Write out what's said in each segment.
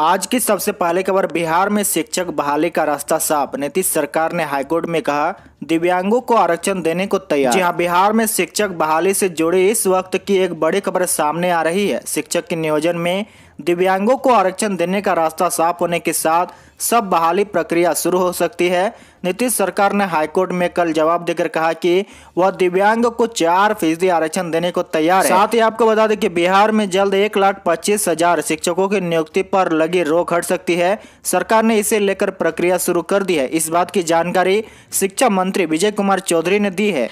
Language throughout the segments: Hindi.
आज की सबसे पहले खबर बिहार में शिक्षक बहाली का रास्ता साफ नीतीश सरकार ने हाईकोर्ट में कहा दिव्यांगों को आरक्षण देने को तैयार जी हाँ बिहार में शिक्षक बहाली से जुड़ी इस वक्त की एक बड़ी खबर सामने आ रही है शिक्षक के नियोजन में दिव्यांगों को आरक्षण देने का रास्ता साफ होने के साथ सब बहाली प्रक्रिया शुरू हो सकती है नीतीश सरकार ने हाईकोर्ट में कल जवाब देकर कहा कि वह दिव्यांग को चार फीसदी आरक्षण देने को तैयार है साथ ही आपको बता दें कि बिहार में जल्द एक लाख पच्चीस हजार शिक्षकों की नियुक्ति पर लगी रोक हट सकती है सरकार ने इसे लेकर प्रक्रिया शुरू कर दी है इस बात की जानकारी शिक्षा मंत्री विजय कुमार चौधरी ने दी है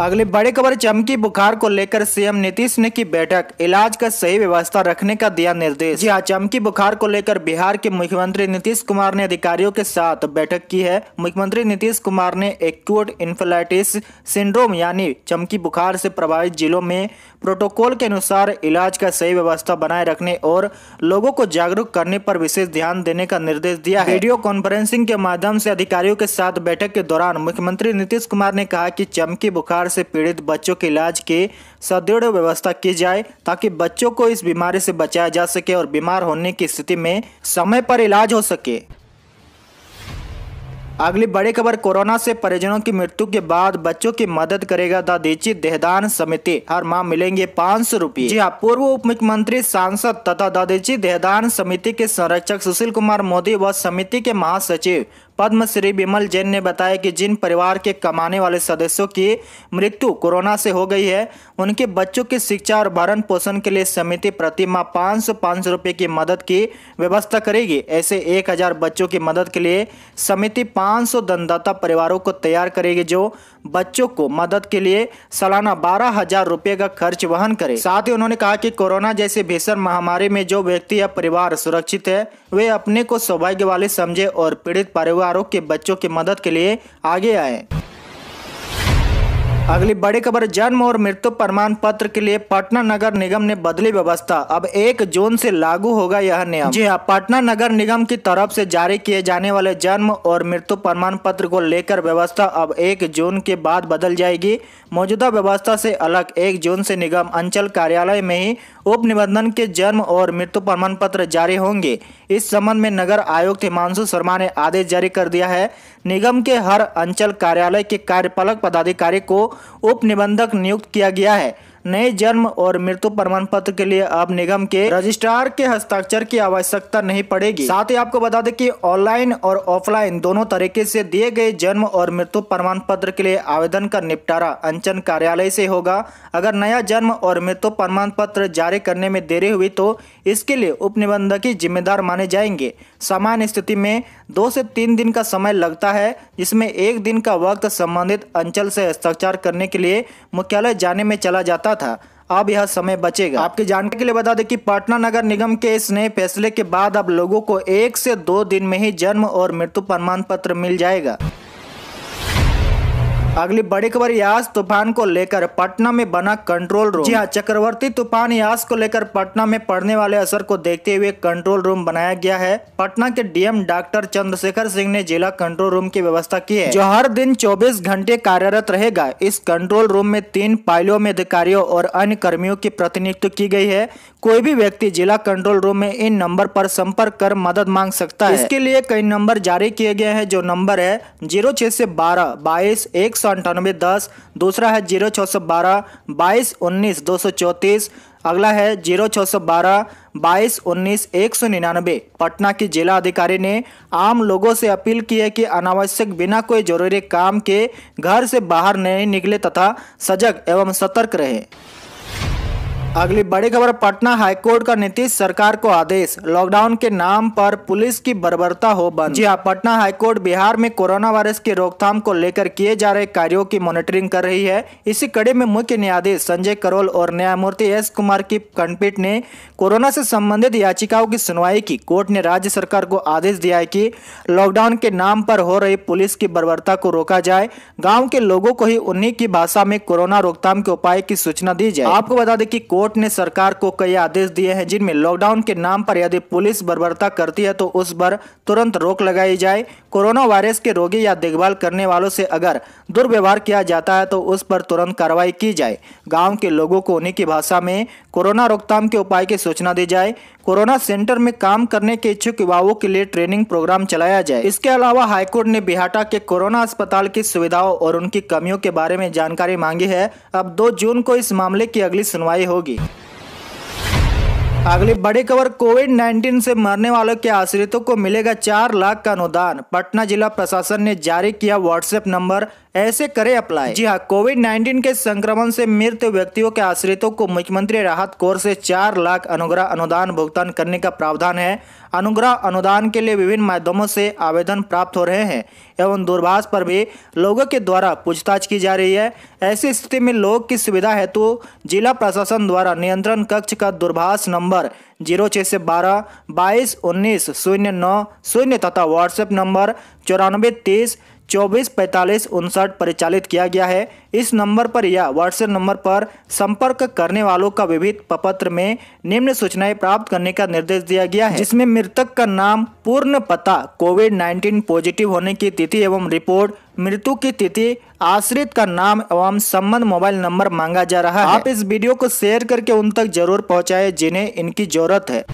अगली बड़ी खबर चमकी बुखार को लेकर सीएम नीतीश ने की बैठक इलाज का सही व्यवस्था रखने का दिया निर्देश जी हाँ चमकी बुखार को लेकर बिहार के मुख्यमंत्री नीतीश कुमार ने अधिकारियों के साथ बैठक की है मुख्यमंत्री नीतीश कुमार ने एक्यूट इन्फ्लाइटिस सिंड्रोम यानी चमकी बुखार से प्रभावित जिलों में प्रोटोकॉल के अनुसार इलाज का सही व्यवस्था बनाए रखने और लोगों को जागरूक करने पर विशेष ध्यान देने का निर्देश दिया है वीडियो कॉन्फ्रेंसिंग के माध्यम से अधिकारियों के साथ बैठक के दौरान मुख्यमंत्री नीतीश कुमार ने कहा कि चमकी बुखार बुखार से पीड़ित बच्चों के इलाज की सदृढ़ व्यवस्था की जाए ताकि बच्चों को इस बीमारी से बचाया जा सके और बीमार होने की स्थिति में समय पर इलाज हो सके अगली बड़ी खबर कोरोना से परिजनों की मृत्यु के बाद बच्चों की मदद करेगा द दीची देहदान समिति हर माह मिलेंगे पाँच सौ रूपये जी हाँ पूर्व उप मुख्यमंत्री सांसद तथा द दीची देहदान समिति के संरक्षक सुशील कुमार मोदी व समिति के महासचिव पद्मश्री विमल जैन ने बताया कि जिन परिवार के कमाने वाले सदस्यों की मृत्यु कोरोना से हो गई है उनके बच्चों की शिक्षा और भरण पोषण के लिए समिति प्रति माह पाँच सौ पाँच सौ रुपये की मदद की व्यवस्था करेगी ऐसे एक हज़ार बच्चों की मदद के लिए समिति पाँच सौ दनदाता परिवारों को तैयार करेगी जो बच्चों को मदद के लिए सालाना बारह हजार रुपये का खर्च वहन करे साथ ही उन्होंने कहा कि कोरोना जैसे भीषण महामारी में जो व्यक्ति या परिवार सुरक्षित है वे अपने को सौभाग्य वाले समझे और पीड़ित परिवार परिवारों के बच्चों की मदद के लिए आगे आए अगली बड़ी खबर जन्म और मृत्यु प्रमाण पत्र के लिए पटना नगर निगम ने बदली व्यवस्था अब एक जून से लागू होगा यह नियम जी हाँ पटना नगर निगम की तरफ से जारी किए जाने वाले जन्म और मृत्यु प्रमाण पत्र को लेकर व्यवस्था अब एक जून के बाद बदल जाएगी मौजूदा व्यवस्था से अलग एक जून से निगम अंचल कार्यालय में ही उप निबंधन के जन्म और मृत्यु प्रमाण पत्र जारी होंगे इस संबंध में नगर आयुक्त हिमांशु शर्मा ने आदेश जारी कर दिया है निगम के हर अंचल कार्यालय के कार्यपालक पदाधिकारी को उप निबंधक नियुक्त किया गया है नए जन्म और मृत्यु प्रमाण पत्र के लिए अब निगम के रजिस्ट्रार के हस्ताक्षर की आवश्यकता नहीं पड़ेगी साथ ही आपको बता दें कि ऑनलाइन और ऑफलाइन दोनों तरीके से दिए गए जन्म और मृत्यु प्रमाण पत्र के लिए आवेदन का निपटारा अंचन कार्यालय से होगा अगर नया जन्म और मृत्यु प्रमाण पत्र जारी करने में देरी हुई तो इसके लिए उप निबंधकी जिम्मेदार माने जाएंगे सामान्य स्थिति में दो से तीन दिन का समय लगता है जिसमें एक दिन का वक्त संबंधित अंचल से हस्ताक्षर करने के लिए मुख्यालय जाने में चला जाता था अब यह समय बचेगा आपके जानने के लिए बता दें कि पटना नगर निगम के इस नए फैसले के बाद अब लोगों को एक से दो दिन में ही जन्म और मृत्यु प्रमाण पत्र मिल जाएगा अगली बड़ी खबर यास तूफान को लेकर पटना में बना कंट्रोल रूम जी हाँ चक्रवर्ती तूफान यास को लेकर पटना में पड़ने वाले असर को देखते हुए कंट्रोल रूम बनाया गया है पटना के डीएम डॉक्टर चंद्रशेखर सिंह ने जिला कंट्रोल रूम की व्यवस्था की है जो हर दिन चौबीस घंटे कार्यरत रहेगा इस कंट्रोल रूम में तीन पायलो में अधिकारियों और अन्य कर्मियों की प्रतिनिधित्व की गयी है कोई भी व्यक्ति जिला कंट्रोल रूम में इन नंबर पर संपर्क कर मदद मांग सकता है इसके लिए कई नंबर जारी किए गए हैं जो नंबर है जीरो छह से बारह बाईस एक सौ अंठानबे दस दूसरा है जीरो छः सौ बारह बाईस उन्नीस दो सौ चौंतीस अगला है जीरो छः सौ बारह बाईस उन्नीस एक सौ निन्यानबे पटना के जिला अधिकारी ने आम लोगों से अपील की है कि अनावश्यक बिना कोई जरूरी काम के घर से बाहर नहीं निकले तथा सजग एवं सतर्क रहें अगली बड़ी खबर पटना हाईकोर्ट का नीतीश सरकार को आदेश लॉकडाउन के नाम पर पुलिस की बर्बरता हो बंद जी हाँ पटना हाईकोर्ट बिहार में कोरोना वायरस की रोकथाम को लेकर किए जा रहे कार्यों की मॉनिटरिंग कर रही है इसी कड़ी में मुख्य न्यायाधीश संजय करोल और न्यायमूर्ति एस कुमार की खंडपीठ ने कोरोना से संबंधित याचिकाओं की सुनवाई की कोर्ट ने राज्य सरकार को आदेश दिया है की लॉकडाउन के नाम पर हो रही पुलिस की बर्बरता को रोका जाए गाँव के लोगों को ही उन्हीं की भाषा में कोरोना रोकथाम के उपाय की सूचना दी जाए आपको बता दें की कोर्ट कोर्ट ने सरकार को कई आदेश दिए हैं जिनमें लॉकडाउन के नाम पर यदि पुलिस बर्बरता करती है तो उस पर तुरंत रोक लगाई जाए कोरोना वायरस के रोगी या देखभाल करने वालों से अगर दुर्व्यवहार किया जाता है तो उस पर तुरंत कार्रवाई की जाए गाँव के लोगों को उन्हीं की भाषा में कोरोना रोकथाम के उपाय की सूचना दी जाए कोरोना सेंटर में काम करने के इच्छुक युवाओं के लिए ट्रेनिंग प्रोग्राम चलाया जाए इसके अलावा हाईकोर्ट ने बिहाटा के कोरोना अस्पताल की सुविधाओं और उनकी कमियों के बारे में जानकारी मांगी है अब दो जून को इस मामले की अगली सुनवाई होगी होगी अगली बड़ी खबर कोविड 19 से मरने वालों के आश्रितों को मिलेगा चार लाख का अनुदान पटना जिला प्रशासन ने जारी किया व्हाट्सएप नंबर ऐसे करे अप्लाई जी हाँ कोविड 19 के संक्रमण से मृत व्यक्तियों के आश्रितों को मुख्यमंत्री राहत कोर से चार लाख अनुग्रह अनुदान भुगतान करने का प्रावधान है अनुग्रह अनुदान के लिए विभिन्न माध्यमों से आवेदन प्राप्त हो रहे हैं एवं दूरभाष पर भी लोगों के द्वारा पूछताछ की जा रही है ऐसी स्थिति में लोग की सुविधा हेतु तो जिला प्रशासन द्वारा नियंत्रण कक्ष का दूरभाष नंबर जीरो छः से बारह बाईस उन्नीस शून्य नौ शून्य तथा व्हाट्सएप नंबर चौरानबे तीस चौबीस पैंतालीस उनसठ परिचालित किया गया है इस नंबर पर या व्हाट्सएप नंबर पर संपर्क करने वालों का विभिन्न पत्र में निम्न सूचनाएं प्राप्त करने का निर्देश दिया गया है जिसमें मृतक का नाम पूर्ण पता कोविड 19 पॉजिटिव होने की तिथि एवं रिपोर्ट मृत्यु की तिथि आश्रित का नाम एवं संबंध मोबाइल नंबर मांगा जा रहा है आप इस वीडियो को शेयर करके उन तक जरूर पहुँचाए जिन्हें इनकी जरूरत है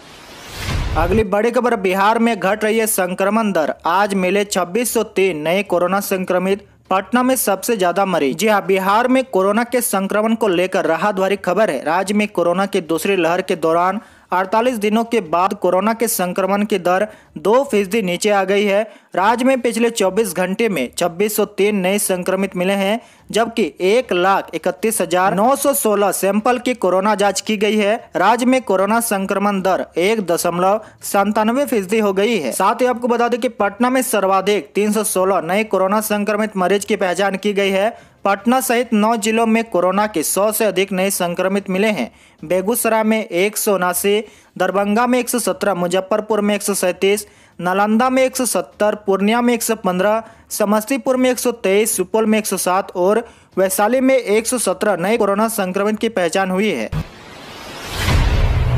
अगली बड़ी खबर बिहार में घट रही है संक्रमण दर आज मिले 2603 नए कोरोना संक्रमित पटना में सबसे ज्यादा मरीज जी हाँ बिहार में कोरोना के संक्रमण को लेकर राहत भरी खबर है राज्य में कोरोना की दूसरी लहर के दौरान अड़तालीस दिनों के बाद कोरोना के संक्रमण की दर दो फीसदी नीचे आ गई है राज्य में पिछले 24 घंटे में 2603 नए संक्रमित मिले हैं जबकि एक लाख इकतीस हजार नौ सौ सोलह सैंपल की कोरोना जांच की गई है राज्य में कोरोना संक्रमण दर एक दशमलव संतानवे फीसदी हो गई है साथ ही आपको बता दें कि पटना में सर्वाधिक तीन सौ सोलह नए कोरोना संक्रमित मरीज की पहचान की गई है पटना सहित नौ जिलों में कोरोना के सौ से अधिक नए संक्रमित मिले हैं बेगूसराय में एक सौ उनासी दरभंगा में एक सौ सत्रह मुजफ्फरपुर में एक सौ सैंतीस नालंदा में एक सौ सत्तर पूर्णिया में एक सौ पंद्रह समस्तीपुर में एक सौ तेईस सुपौल में एक सौ सात और वैशाली में एक सौ सत्रह नए कोरोना संक्रमित की पहचान हुई है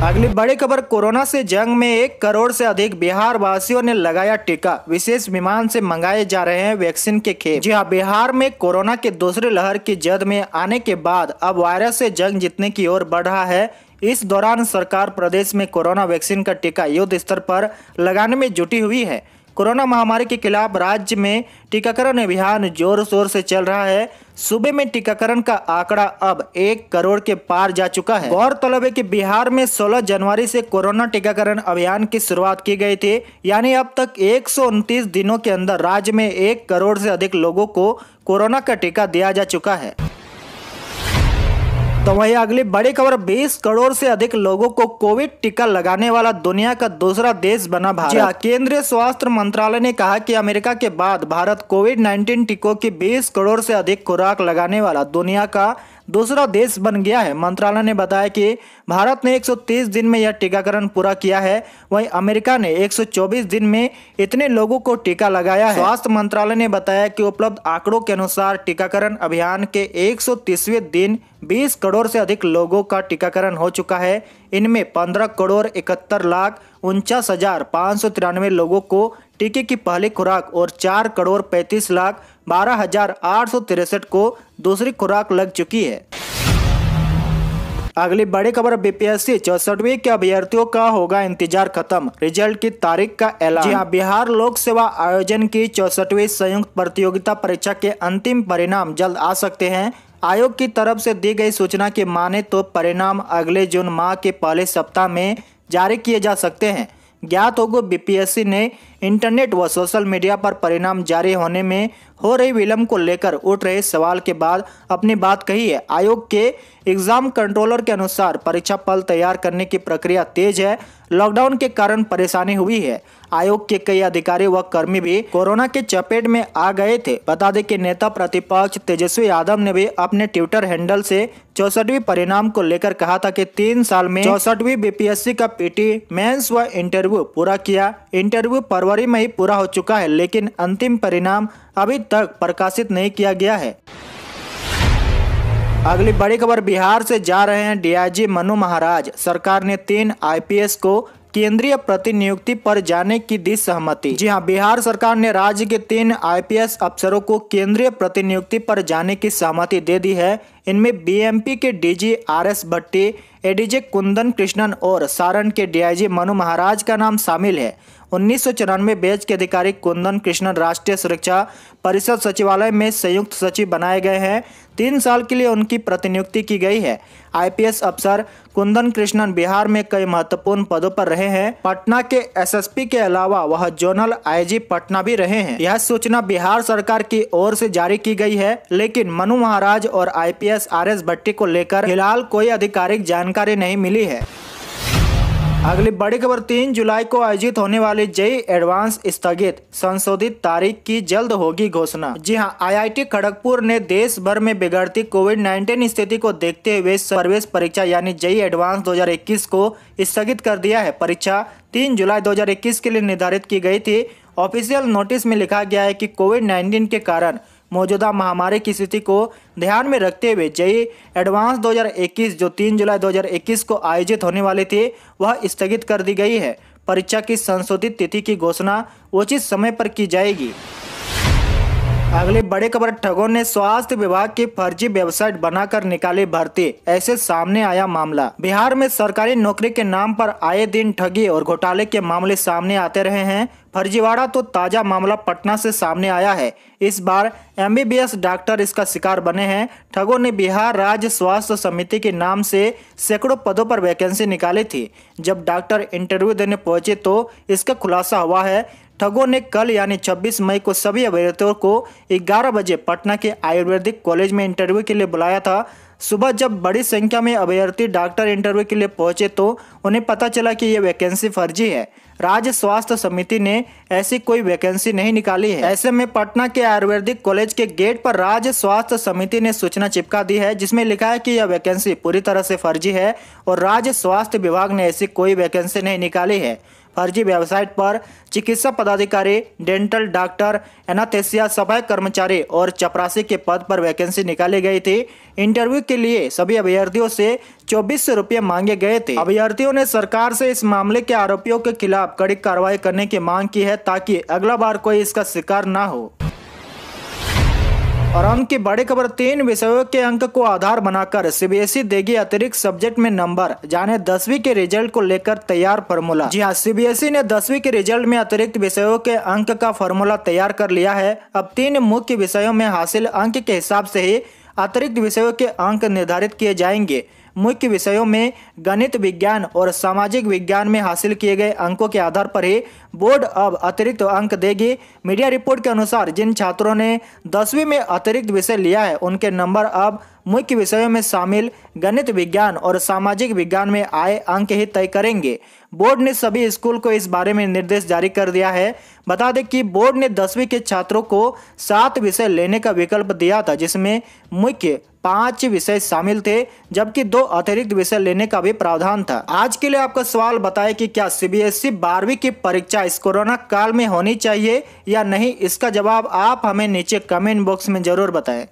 अगली बड़ी खबर कोरोना से जंग में एक करोड़ से अधिक बिहार वासियों ने लगाया टीका विशेष विमान से मंगाए जा रहे हैं वैक्सीन के खेप जी हाँ बिहार में कोरोना के दूसरे लहर की जद में आने के बाद अब वायरस से जंग जीतने की ओर बढ़ रहा है इस दौरान सरकार प्रदेश में कोरोना वैक्सीन का टीका युद्ध स्तर पर लगाने में जुटी हुई है कोरोना महामारी के खिलाफ राज्य में टीकाकरण अभियान जोर शोर से चल रहा है सूबे में टीकाकरण का आंकड़ा अब एक करोड़ के पार जा चुका है गौरतलब है कि बिहार में 16 जनवरी से कोरोना टीकाकरण अभियान की शुरुआत की गई थी यानी अब तक एक दिनों के अंदर राज्य में एक करोड़ से अधिक लोगों को कोरोना का टीका दिया जा चुका है तो वहीं अगली बड़ी खबर 20 करोड़ से अधिक लोगों को कोविड टीका लगाने वाला दुनिया का दूसरा देश बना भारत हाँ। केंद्रीय स्वास्थ्य मंत्रालय ने कहा कि अमेरिका के बाद भारत कोविड 19 टीकों की 20 करोड़ से अधिक खुराक लगाने वाला दुनिया का दूसरा देश बन गया है मंत्रालय ने बताया कि भारत ने 130 दिन में यह टीकाकरण पूरा किया है वहीं अमेरिका ने 124 दिन में इतने लोगों को टीका लगाया है स्वास्थ्य मंत्रालय ने बताया कि उपलब्ध आंकड़ों के अनुसार टीकाकरण अभियान के एक दिन 20 करोड़ से अधिक लोगों का टीकाकरण हो चुका है इनमें 15 करोड़ इकहत्तर लाख उनचास हजार पाँच सौ तिरानवे लोगों को टीके की पहली खुराक और चार करोड़ पैंतीस लाख बारह हजार आठ सौ तिरसठ को दूसरी खुराक लग चुकी है अगली बड़ी खबर बीपीएससी चौसठवीं के अभ्यर्थियों का होगा इंतजार खत्म रिजल्ट की तारीख का ऐलान जी हाँ, बिहार लोक सेवा आयोजन की चौसठवी संयुक्त प्रतियोगिता परीक्षा के अंतिम परिणाम जल्द आ सकते हैं आयोग की तरफ से दी गई सूचना के माने तो परिणाम अगले जून माह के पहले सप्ताह में जारी किए जा सकते हैं ज्ञात होगा बीपीएससी ने इंटरनेट व सोशल मीडिया पर परिणाम जारी होने में हो रही विलम्ब को लेकर उठ रहे सवाल के बाद अपनी बात कही है आयोग के एग्जाम कंट्रोलर के अनुसार परीक्षा पल तैयार करने की प्रक्रिया तेज है लॉकडाउन के कारण परेशानी हुई है आयोग के कई अधिकारी व कर्मी भी कोरोना के चपेट में आ गए थे बता दें कि नेता प्रतिपक्ष तेजस्वी यादव ने भी अपने ट्विटर हैंडल से चौसठवीं परिणाम को लेकर कहा था कि तीन साल में चौसठवीं बीपीएससी का पीटी मेंस व इंटरव्यू पूरा किया इंटरव्यू पर्व फरवरी में ही पूरा हो चुका है लेकिन अंतिम परिणाम अभी तक प्रकाशित नहीं किया गया है अगली बड़ी खबर बिहार से जा रहे हैं डीआईजी मनु महाराज सरकार ने तीन आईपीएस को केंद्रीय प्रतिनियुक्ति पर जाने की दी सहमति जी हां बिहार सरकार ने राज्य के तीन आईपीएस अफसरों को केंद्रीय प्रतिनियुक्ति पर जाने की सहमति दे दी है इनमें बीएमपी के DG R S Bhatti ADJ Kundan Krishnan और सारण के डीआईजी मनु महाराज का नाम शामिल है उन्नीस सौ चौरानवे बैच के अधिकारी कुंदन कृष्णन राष्ट्रीय सुरक्षा परिषद सचिवालय में संयुक्त सचिव बनाए गए हैं तीन साल के लिए उनकी प्रतिनियुक्ति की गई है आईपीएस अफसर कुंदन कृष्णन बिहार में कई महत्वपूर्ण पदों पर रहे हैं पटना के एसएसपी के अलावा वह जोनल आईजी पटना भी रहे हैं यह सूचना बिहार सरकार की ओर से जारी की गई है लेकिन मनु महाराज और I S R S Bhatti को लेकर फिलहाल कोई आधिकारिक जानकारी नहीं मिली है अगली बड़ी खबर तीन जुलाई को आयोजित होने वाली जई एडवांस स्थगित संशोधित तारीख की जल्द होगी घोषणा जी हां आईआईटी खड़गपुर ने देश भर में बिगड़ती कोविड 19 स्थिति को देखते हुए प्रवेश परीक्षा यानी जई एडवांस 2021 को स्थगित कर दिया है परीक्षा 3 जुलाई 2021 के लिए निर्धारित की गई थी ऑफिशियल नोटिस में लिखा गया है की कोविड नाइन्टीन के कारण मौजूदा महामारी की स्थिति को ध्यान में रखते हुए जई एडवांस 2021 जो 3 जुलाई 2021 को आयोजित होने वाली थी वह स्थगित कर दी गई है परीक्षा की संशोधित तिथि की घोषणा उचित समय पर की जाएगी अगली बड़ी खबर ठगों ने स्वास्थ्य विभाग की फर्जी वेबसाइट बनाकर निकाली भर्ती ऐसे सामने आया मामला बिहार में सरकारी नौकरी के नाम पर आए दिन ठगी और घोटाले के मामले सामने आते रहे हैं फर्जीवाड़ा तो ताजा मामला पटना से सामने आया है इस बार एमबीबीएस डॉक्टर इसका शिकार बने हैं ठगों ने बिहार राज्य स्वास्थ्य समिति के नाम से सैकड़ों पदों पर वैकेंसी निकाली थी जब डॉक्टर इंटरव्यू देने पहुंचे तो इसका खुलासा हुआ है ठगों ने कल यानी 26 मई को सभी अभ्यर्थियों को 11 बजे पटना के आयुर्वेदिक कॉलेज में इंटरव्यू के लिए बुलाया था सुबह जब बड़ी संख्या में अभ्यर्थी डॉक्टर इंटरव्यू के लिए पहुंचे तो उन्हें पता चला कि ये वैकेंसी फर्जी है राज्य स्वास्थ्य समिति ने ऐसी कोई वैकेंसी नहीं निकाली है ऐसे में पटना के आयुर्वेदिक कॉलेज के गेट पर राज्य स्वास्थ्य समिति ने सूचना चिपका दी है जिसमें लिखा है कि यह वैकेंसी पूरी तरह से फर्जी है और राज्य स्वास्थ्य विभाग ने ऐसी कोई वैकेंसी नहीं निकाली है फर्जी वेबसाइट पर चिकित्सा पदाधिकारी डेंटल डॉक्टर एनाथेसिया सफाई कर्मचारी और चपरासी के पद पर वैकेंसी निकाली गई थी इंटरव्यू के लिए सभी अभ्यर्थियों से चौबीस सौ रुपये मांगे गए थे अभ्यर्थियों ने सरकार से इस मामले के आरोपियों के खिलाफ कड़ी कार्रवाई करने की मांग की है ताकि अगला बार कोई इसका शिकार न हो और अंक की बड़ी खबर तीन विषयों के अंक को आधार बनाकर सीबीएसई e देगी अतिरिक्त सब्जेक्ट में नंबर जाने दसवीं के रिजल्ट को लेकर तैयार फॉर्मूला जी हाँ सीबीएसई e ने दसवीं के रिजल्ट में अतिरिक्त विषयों के अंक का फॉर्मूला तैयार कर लिया है अब तीन मुख्य विषयों में हासिल अंक के हिसाब से ही अतिरिक्त विषयों के अंक निर्धारित किए जाएंगे मुख्य विषयों में गणित विज्ञान और सामाजिक विज्ञान में हासिल किए गए अंकों के आधार पर ही बोर्ड अब अतिरिक्त अंक देगी मीडिया रिपोर्ट के अनुसार जिन छात्रों ने दसवीं में अतिरिक्त विषय लिया है उनके नंबर अब मुख्य विषयों में शामिल गणित विज्ञान और सामाजिक विज्ञान में आए अंक ही तय करेंगे बोर्ड ने सभी स्कूल को इस बारे में निर्देश जारी कर दिया है बता दें कि बोर्ड ने दसवीं के छात्रों को सात विषय लेने का विकल्प दिया था जिसमें मुख्य पांच विषय शामिल थे जबकि दो अतिरिक्त विषय लेने का भी प्रावधान था आज के लिए आपका सवाल बताए कि क्या सीबीएसई e बारहवीं की परीक्षा इस कोरोना काल में होनी चाहिए या नहीं इसका जवाब आप हमें नीचे कमेंट बॉक्स में जरूर बताएं